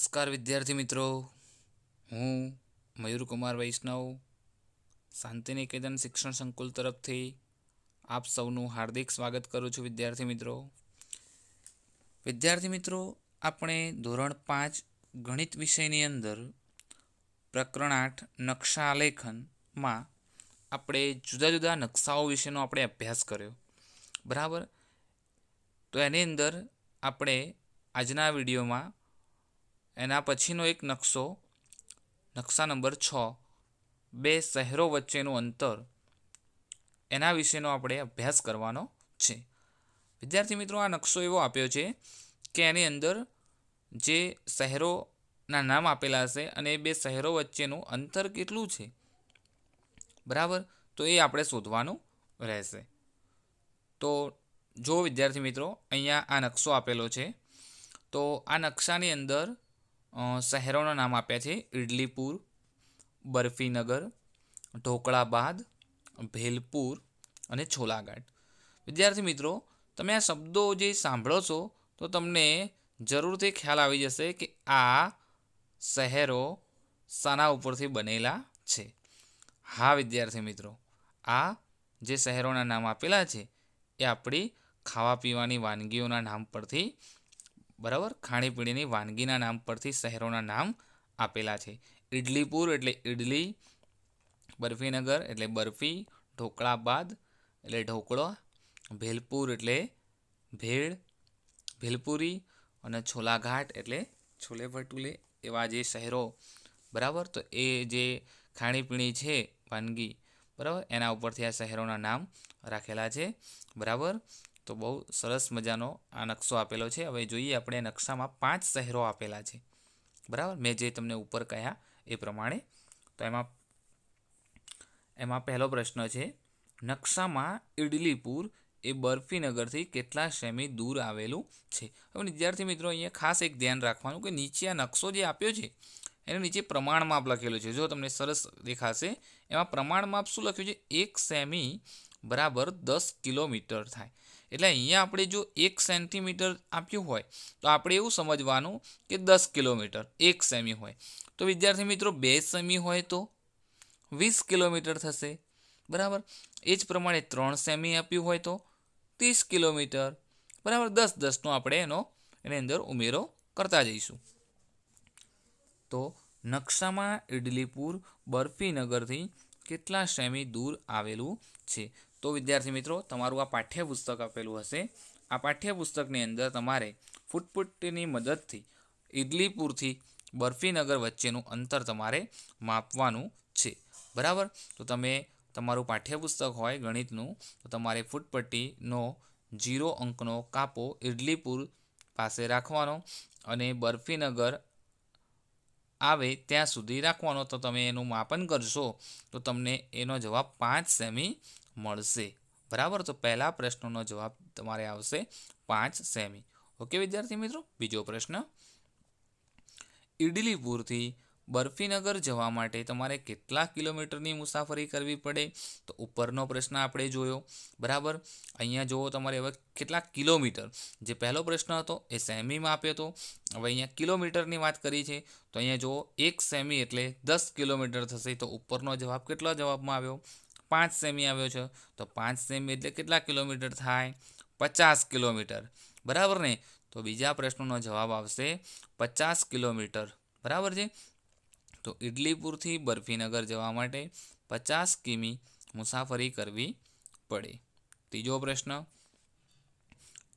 નમસ્કાર વિદ્યાર્થી મિત્રો હું મયુર કુમાર વૈષ્ણવ શાંતિનિકેતન શિક્ષણ સંકુલ તરફથી આપ સૌનું હાર્દિક સ્વાગત કરું છું વિદ્યાર્થી મિત્રો વિદ્યાર્થી મિત્રો આપણે ધોરણ પાંચ ગણિત વિષયની અંદર પ્રકરણ આઠ નકશા આલેખનમાં આપણે જુદા જુદા નકશાઓ વિશેનો આપણે અભ્યાસ કર્યો બરાબર તો એની અંદર આપણે આજના વિડીયોમાં એના પછીનો એક નકશો નકશા નંબર છ બે શહેરો વચ્ચેનું અંતર એના વિશેનો આપણે અભ્યાસ કરવાનો છે વિદ્યાર્થી મિત્રો આ નકશો એવો આપ્યો છે કે એની અંદર જે શહેરોના નામ આપેલા હશે અને એ બે શહેરો વચ્ચેનું અંતર કેટલું છે બરાબર તો એ આપણે શોધવાનું રહેશે તો જો વિદ્યાર્થી મિત્રો અહીંયા આ નકશો આપેલો છે તો આ નકશાની અંદર શહેરોના નામ આપ્યા છે ઇડલીપુર બરફીનગર ઢોકળાબાદ ભેલપુર અને છોલાઘાટ વિદ્યાર્થી મિત્રો તમે આ શબ્દો જે સાંભળો છો તો તમને જરૂરથી ખ્યાલ આવી જશે કે આ શહેરો શાના ઉપરથી બનેલા છે હા વિદ્યાર્થી મિત્રો આ જે શહેરોના નામ આપેલા છે એ આપણી ખાવા પીવાની વાનગીઓના નામ પરથી બરાબર ખાણીપીણીની વાનગીના નામ પરથી શહેરોના નામ આપેલા છે ઇડલીપુર એટલે ઇડલી બરફીનગર એટલે બરફી ઢોકળાબાદ એટલે ઢોકળો ભેલપુર એટલે ભેળ ભેલપુરી અને છોલાઘાટ એટલે છોલે ભટુલે એવા જે શહેરો બરાબર તો એ જે ખાણીપીણી છે વાનગી બરાબર એના ઉપરથી આ શહેરોના નામ રાખેલા છે બરાબર તો બહુ સરસ મજાનો આ નકશો આપેલો છે હવે જોઈએ આપણે નકશામાં પાંચ શહેરો આપેલા છે બરાબર મેં જે તમને ઉપર કહ્યા એ પ્રમાણે તો એમાં એમાં પહેલો પ્રશ્ન છે નકશામાં ઇડલીપુર એ બરફીનગરથી કેટલા સેમી દૂર આવેલું છે હવે વિદ્યાર્થી મિત્રો અહીંયા ખાસ એક ધ્યાન રાખવાનું કે નીચે આ નકશો જે આપ્યો છે એને નીચે પ્રમાણ માપ લખેલું છે જો તમને સરસ દેખાશે એમાં પ્રમાણ માપ શું લખ્યું છે એક સેમી બરાબર દસ કિલોમીટર થાય એટલે અહીંયા આપણે જો એક સેન્ટીમીટર આપ્યું હોય તો આપણે એવું સમજવાનું કે દસ કિલોમીટર એક સેમી હોય તો વિદ્યાર્થી મિત્રો બે સેમી હોય તો વીસ કિલોમીટર થશે બરાબર એ જ પ્રમાણે ત્રણ સેમી આપ્યું હોય તો ત્રીસ કિલોમીટર બરાબર દસ દસનો આપણે એનો એની અંદર ઉમેરો કરતા જઈશું તો નકશામાં ઇડલીપુર બરફીનગરથી કેટલા સેમી દૂર આવેલું છે તો વિદ્યાર્થી મિત્રો તમારું આ પાઠ્યપુસ્તક આપેલું હશે આ પાઠ્યપુસ્તકની અંદર તમારે ફૂટપૂટની મદદથી ઇડલીપુરથી બરફીનગર વચ્ચેનું અંતર તમારે માપવાનું છે બરાબર તો તમે તમારું પાઠ્યપુસ્તક હોય ગણિતનું તો તમારે ફૂટપટ્ટીનો જીરો અંકનો કાપો ઇડલીપુર પાસે રાખવાનો અને બરફીનગર આવે ત્યાં સુધી રાખવાનો તો તમે એનું માપન કરશો તો તમને એનો જવાબ પાંચ સેમી મળશે બરાબર તો પહેલા પ્રશ્નનો જવાબ તમારે આવશે પાંચ સેમી ઓકે વિદ્યાર્થી મિત્રો બીજો પ્રશ્ન ઇડલીપુરથી બરફીનગર જવા માટે તમારે કેટલા કિલોમીટરની મુસાફરી કરવી પડે તો ઉપરનો પ્રશ્ન આપણે જોયો બરાબર અહીંયા જુઓ તમારે હવે કેટલા કિલોમીટર જે પહેલો પ્રશ્ન હતો એ સેમીમાં આપ્યો હતો હવે અહીંયા કિલોમીટરની વાત કરી છે તો અહીંયા જુઓ એક સેમી એટલે દસ કિલોમીટર થશે તો ઉપરનો જવાબ કેટલો જવાબમાં આવ્યો પાંચ સેમી આવ્યો છે તો પાંચ સેમી એટલે કેટલા કિલોમીટર થાય પચાસ કિલોમીટર બરાબર ને તો બીજા પ્રશ્નનો જવાબ આવશે પચાસ કિલોમીટર બરાબર છે તો ઇડલીપુરથી બરફીનગર જવા માટે પચાસ કિમી મુસાફરી કરવી પડે ત્રીજો પ્રશ્ન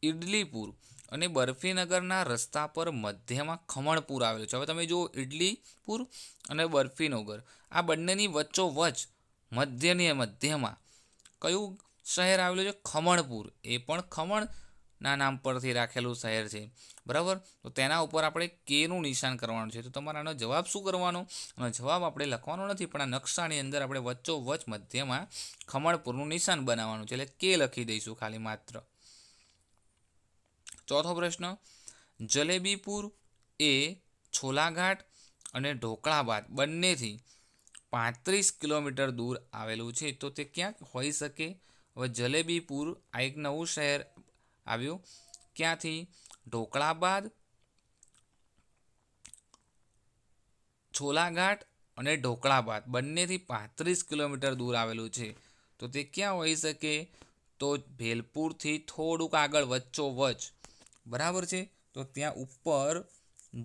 ઇડલીપુર અને બરફીનગરના રસ્તા પર મધ્યમાં ખમણપુર આવેલું છે હવે તમે જુઓ ઇડલીપુર અને બરફીનગર આ બંનેની વચ્ચોવચ મધ્યની મધ્યમાં કયું શહેર આવેલું છે ખમણપુર એ પણ ખમણના નામ પરથી રાખેલું શહેર છે બરાબર તો તેના ઉપર આપણે કેનું નિશાન કરવાનું છે તો તમારે આનો જવાબ શું કરવાનો આનો જવાબ આપણે લખવાનો નથી પણ આ નકશાની અંદર આપણે વચ્ચોવચ મધ્યમાં ખમણપુરનું નિશાન બનાવવાનું છે એટલે કે લખી દઈશું ખાલી માત્ર ચોથો પ્રશ્ન જલેબીપુર એ છોલાઘાટ અને ઢોકળાબાદ બંનેથી પાંત્રીસ કિલોમીટર દૂર આવેલું છે તો તે ક્યાંક હોઈ શકે હવે જલેબીપુર આ એક નવું શહેર આવ્યું ક્યાંથી ઢોકળાબાદ છોલાઘાટ અને ઢોકળાબાદ બંનેથી પાંત્રીસ કિલોમીટર દૂર આવેલું છે તો તે ક્યાં હોઈ શકે તો ભેલપુરથી થોડુંક આગળ વચ્ચો વચ્ચોવચ બરાબર છે તો ત્યાં ઉપર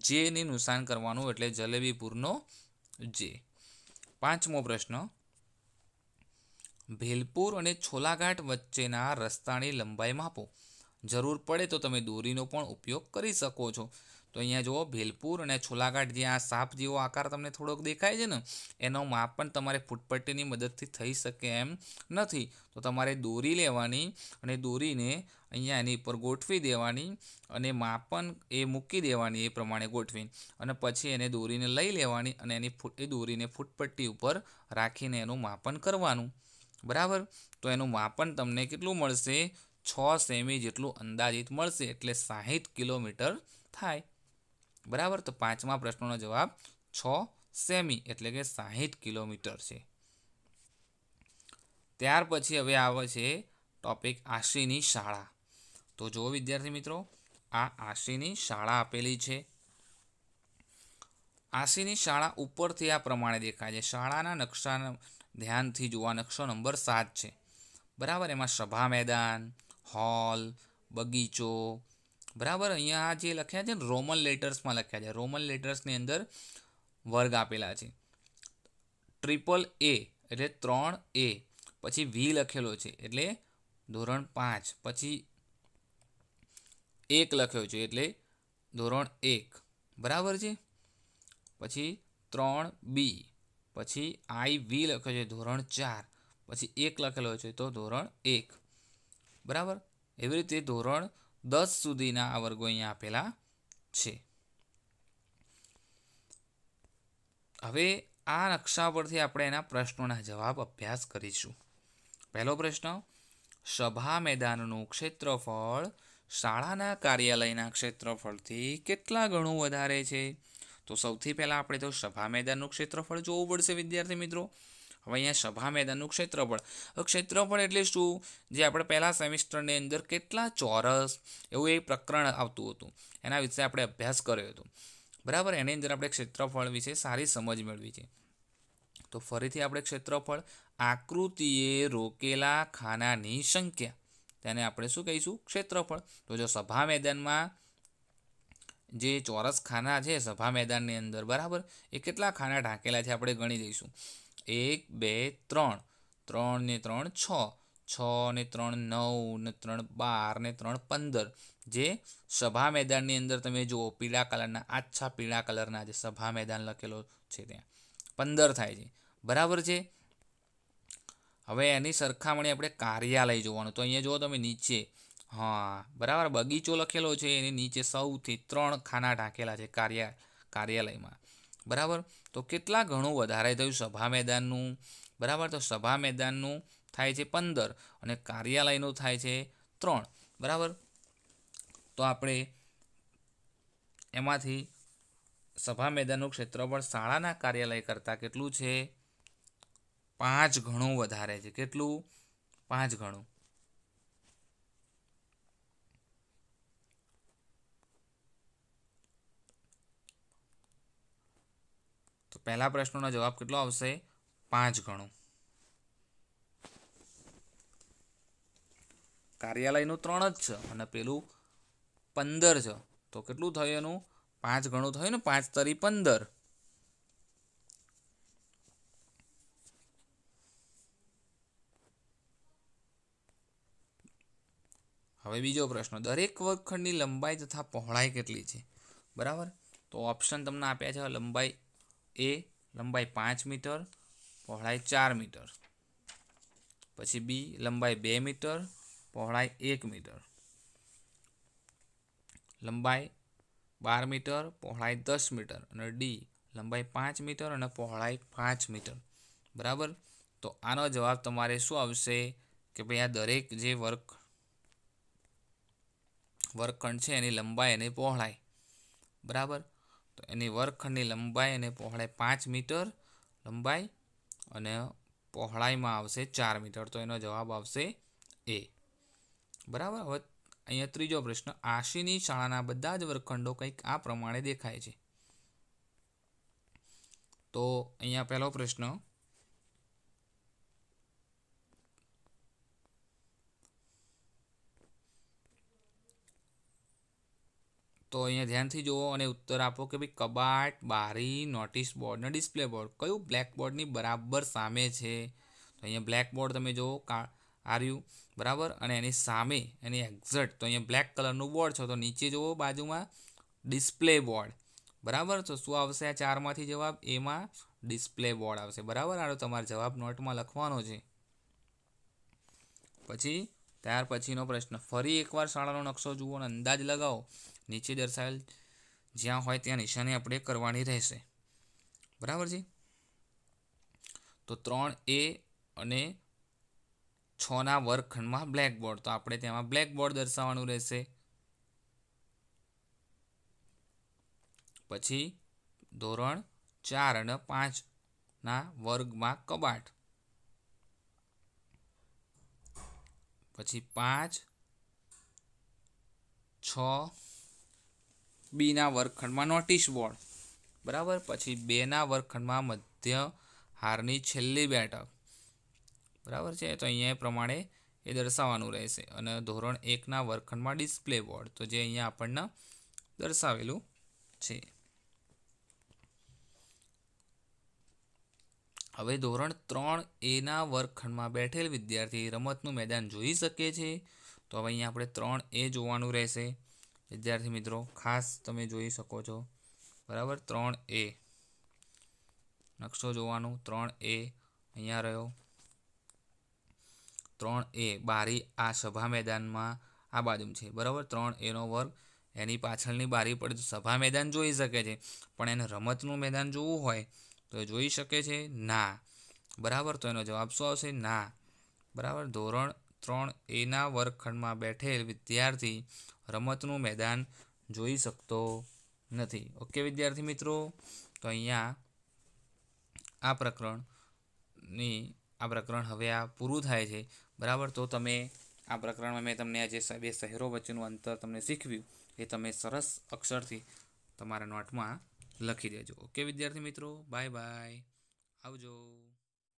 જેની નિશાન કરવાનું એટલે જલેબીપુરનો જે પાંચમો પ્રશ્ન ભેલપુર અને છોલાઘાટ વચ્ચેના રસ્તાની લંબાઈ માપો જરૂર પડે તો તમે દોરીનો પણ ઉપયોગ કરી શકો છો તો અહીંયા જુઓ ભેલપુર અને છોલાઘાટ જે આ સાપ જેવો આકાર તમને થોડોક દેખાય છે ને એનો માપ પણ તમારે ફૂટપટ્ટીની મદદથી થઈ શકે એમ નથી તો તમારે દોરી લેવાની અને દોરીને અહીંયા એની ઉપર ગોઠવી દેવાની અને માપન એ મૂકી દેવાની એ પ્રમાણે ગોઠવી અને પછી એને દોરીને લઈ લેવાની અને એની ફૂટ એ દોરીને ફૂટપટ્ટી ઉપર રાખીને એનું માપન કરવાનું બરાબર તો એનું માપન તમને કેટલું મળશે છ સેમી જેટલું અંદાજિત મળશે એટલે સાહીઠ કિલોમીટર થાય બરાબર તો પાંચમા પ્રશ્નનો જવાબ છ સેમી એટલે કે સાહીઠ કિલોમીટર છે ત્યાર પછી હવે આવે છે ટોપિક આશીની શાળા તો જુઓ વિદ્યાર્થી મિત્રો આ આશીની શાળા આપેલી છે આશીની શાળા ઉપરથી આ પ્રમાણે દેખાય છે શાળાના નકશા ધ્યાનથી જોવા નકશો નંબર સાત છે બરાબર એમાં સભા મેદાન હોલ બગીચો બરાબર અહીંયા જે લખ્યા છે ને રોમન લેટર્સમાં લખ્યા છે રોમન લેટર્સની અંદર વર્ગ આપેલા છે ટ્રિપલ એ એટલે ત્રણ એ પછી વી લખેલો છે એટલે ધોરણ પાંચ પછી એક લખ્યો છે એટલે ધોરણ એક બરાબર છે પછી ત્રણ બી પછી આઈ વી લખ્યો છે ધોરણ ચાર પછી એક લખેલો છે તો ધોરણ એક બરાબર એવી રીતે ધોરણ દસ સુધીના આ વર્ગો અહીંયા આપેલા છે હવે આ નકશા પરથી આપણે એના પ્રશ્નોના જવાબ અભ્યાસ કરીશું પહેલો પ્રશ્ન સભા મેદાનનું ક્ષેત્રફળ શાળાના કાર્યાલયના ક્ષેત્રફળથી કેટલા ગણું વધારે છે તો સૌથી પહેલાં આપણે તો સભા મેદાનનું ક્ષેત્રફળ જોવું પડશે વિદ્યાર્થી મિત્રો હવે અહીંયા સભા મેદાનનું ક્ષેત્રફળ ક્ષેત્રફળ એટલે શું જે આપણે પહેલાં સેમિસ્ટરની અંદર કેટલા ચોરસ એવું એ પ્રકરણ આવતું હતું એના વિશે આપણે અભ્યાસ કર્યો હતો બરાબર એની અંદર આપણે ક્ષેત્રફળ વિશે સારી સમજ મેળવી છે તો ફરીથી આપણે ક્ષેત્રફળ આકૃતિએ રોકેલા ખાનાની સંખ્યા તેને આપણે શું કહીશું ક્ષેત્રફળ તો જો સભા મેદાનમાં જે ચોરસ ખાના છે સભા મેદાનની અંદર બરાબર એ કેટલા ખાના ઢાંકેલા છે આપણે ગણી દઈશું એક બે ત્રણ ત્રણ ને ત્રણ છ છ ને ત્રણ નવ ને ત્રણ બાર ને ત્રણ પંદર જે સભા મેદાનની અંદર તમે જુઓ પીળા કલરના આછા પીળા કલરના જે સભા મેદાન લખેલો છે ત્યાં પંદર થાય છે બરાબર છે હવે એની સરખામણી આપણે કાર્યાલય જોવાનું તો અહીંયા જુઓ તમે નીચે હા બરાબર બગીચો લખેલો છે એની નીચે સૌથી ત્રણ ખાના ઢાંકેલા છે કાર્યા કાર્યાલયમાં બરાબર તો કેટલા ઘણું વધારે થયું સભા મેદાનનું બરાબર તો સભા મેદાનનું થાય છે પંદર અને કાર્યાલયનું થાય છે ત્રણ બરાબર તો આપણે એમાંથી સભા મેદાનનું ક્ષેત્રફળ શાળાના કાર્યાલય કરતાં કેટલું છે પાંચ ગણું વધારે છે કેટલું પાંચ ગણું તો પહેલા પ્રશ્નનો જવાબ કેટલો આવશે પાંચ ગણું કાર્યાલયનું ત્રણ જ છે અને પેલું પંદર છે તો કેટલું થયું એનું પાંચ ગણું થયું ને પાંચ તરી પંદર હવે બીજો પ્રશ્ન દરેક વર્ગખંડની લંબાઈ તથા પહોળાઈ કેટલી છે બરાબર તો ઓપ્શન તમને આપ્યા છે લંબાઈ એ લંબાઈ પાંચ મીટર પહોળાઈ ચાર મીટર પછી બી લંબાઈ બે મીટર પહોળાઈ એક મીટર લંબાઈ બાર મીટર પહોળાઈ દસ મીટર અને ડી લંબાઈ પાંચ મીટર અને પહોળાઈ પાંચ મીટર બરાબર તો આનો જવાબ તમારે શું આવશે કે ભાઈ આ દરેક જે વર્ગ વર્ગખંડ છે એની લંબાઈ અને પહોળાઈ બરાબર તો એની વર્ગખંડની લંબાઈ અને પહોળાઈ પાંચ મીટર લંબાઈ અને પહોળાઈમાં આવશે ચાર મીટર તો એનો જવાબ આવશે એ બરાબર હવે અહીંયા ત્રીજો પ્રશ્ન આશીની શાળાના બધા જ વર્ગખંડો કંઈક આ પ્રમાણે દેખાય છે તો અહીંયા પહેલો પ્રશ્ન તો અહીંયા ધ્યાનથી જુઓ અને ઉત્તર આપો કે ભાઈ કબાટ બારી નોટિસ બોર્ડ અને ડિસ્પ્લે બોર્ડ કયું બ્લેકબોર્ડની બરાબર સામે છે તો અહીંયા બ્લેકબોર્ડ તમે જુઓ કા આર્યું બરાબર અને એની સામે એની એક્ઝેક્ટ તો અહીંયા બ્લેક કલરનું બોર્ડ છે તો નીચે જુઓ બાજુમાં ડિસ્પ્લે બોર્ડ બરાબર તો શું આવશે આ ચારમાંથી જવાબ એમાં ડિસ્પ્લે બોર્ડ આવશે બરાબર આનો તમારે જવાબ નોટમાં લખવાનો છે પછી ત્યાર પછીનો પ્રશ્ન ફરી એકવાર શાળાનો નકશો જુઓ અને અંદાજ લગાવો નીચે દર્શાવેલ જ્યાં હોય ત્યાં નિશાની આપણે કરવાની રહેશે બરાબર છે તો ત્રણ એ અને છના વર્ગખંડમાં બ્લેકબોર્ડ તો આપણે તેમાં બ્લેકબોર્ડ દર્શાવવાનું રહેશે પછી ધોરણ ચાર અને પાંચના વર્ગમાં કબાટ પછી પાંચ છ બીના વર્ગખંડમાં નોટિસ બોર્ડ બરાબર પછી બેના વર્ગખંડમાં મધ્ય હારની છેલ્લી બેઠક બરાબર છે તો અહીંયા એ પ્રમાણે એ દર્શાવવાનું રહેશે અને ધોરણ એકના વર્ગખંડમાં ડિસ્પ્લે બોર્ડ તો જે અહીંયા આપણને દર્શાવેલું છે હવે ધોરણ ત્રણ એના વર્ગખંડમાં બેઠેલ વિદ્યાર્થી રમતનું મેદાન જોઈ શકે છે તો હવે અહીંયા આપણે ત્રણ એ જોવાનું રહેશે વિદ્યાર્થી મિત્રો ખાસ તમે જોઈ શકો છો બરાબર ત્રણ એ નકશો જોવાનું ત્રણ એ અહીંયા રહ્યો ત્રણ એ બારી આ સભા મેદાનમાં આ બાજુ છે બરાબર ત્રણ એનો વર્ગ એની પાછળની બારી પર સભા મેદાન જોઈ શકે છે પણ એને રમતનું મેદાન જોવું હોય તો એ જોઈ શકે છે ના બરાબર તો એનો જવાબ શું આવશે ના બરાબર ધોરણ ત્રણ એના વર્ગખંડમાં બેઠેલ વિદ્યાર્થી રમતનું મેદાન જોઈ શકતો નથી ઓકે વિદ્યાર્થી મિત્રો તો અહીંયા આ પ્રકરણની આ પ્રકરણ હવે આ પૂરું થાય છે બરાબર તો તમે આ પ્રકરણમાં મેં તમને આજે બે શહેરો વચ્ચેનું અંતર તમને શીખવ્યું એ તમે સરસ અક્ષરથી તમારા નોટમાં લખી દેજો ઓકે વિદ્યાર્થી મિત્રો બાય બાય આવજો